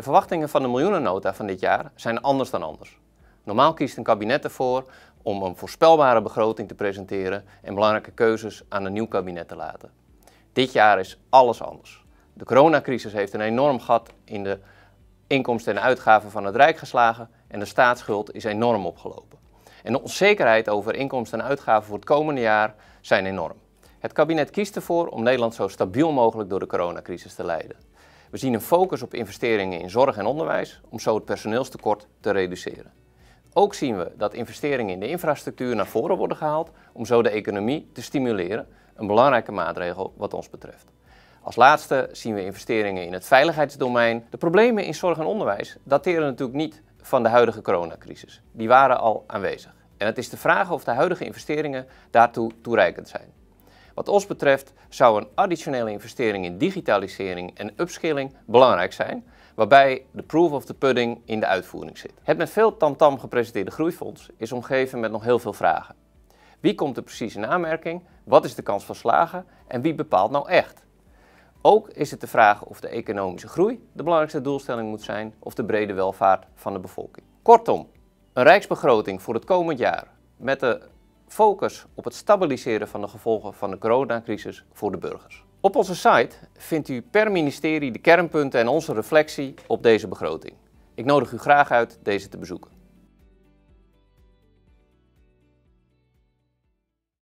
De verwachtingen van de miljoenennota van dit jaar zijn anders dan anders. Normaal kiest een kabinet ervoor om een voorspelbare begroting te presenteren en belangrijke keuzes aan een nieuw kabinet te laten. Dit jaar is alles anders. De coronacrisis heeft een enorm gat in de inkomsten en uitgaven van het Rijk geslagen en de staatsschuld is enorm opgelopen. En de onzekerheid over inkomsten en uitgaven voor het komende jaar zijn enorm. Het kabinet kiest ervoor om Nederland zo stabiel mogelijk door de coronacrisis te leiden. We zien een focus op investeringen in zorg en onderwijs om zo het personeelstekort te reduceren. Ook zien we dat investeringen in de infrastructuur naar voren worden gehaald om zo de economie te stimuleren, een belangrijke maatregel wat ons betreft. Als laatste zien we investeringen in het veiligheidsdomein. De problemen in zorg en onderwijs dateren natuurlijk niet van de huidige coronacrisis. Die waren al aanwezig. En het is de vraag of de huidige investeringen daartoe toereikend zijn. Wat ons betreft zou een additionele investering in digitalisering en upskilling belangrijk zijn, waarbij de proof of the pudding in de uitvoering zit. Het met veel tamtam gepresenteerde groeifonds is omgeven met nog heel veel vragen. Wie komt er precies in aanmerking? Wat is de kans van slagen? En wie bepaalt nou echt? Ook is het de vraag of de economische groei de belangrijkste doelstelling moet zijn of de brede welvaart van de bevolking. Kortom, een rijksbegroting voor het komend jaar met de focus op het stabiliseren van de gevolgen van de coronacrisis voor de burgers. Op onze site vindt u per ministerie de kernpunten en onze reflectie op deze begroting. Ik nodig u graag uit deze te bezoeken.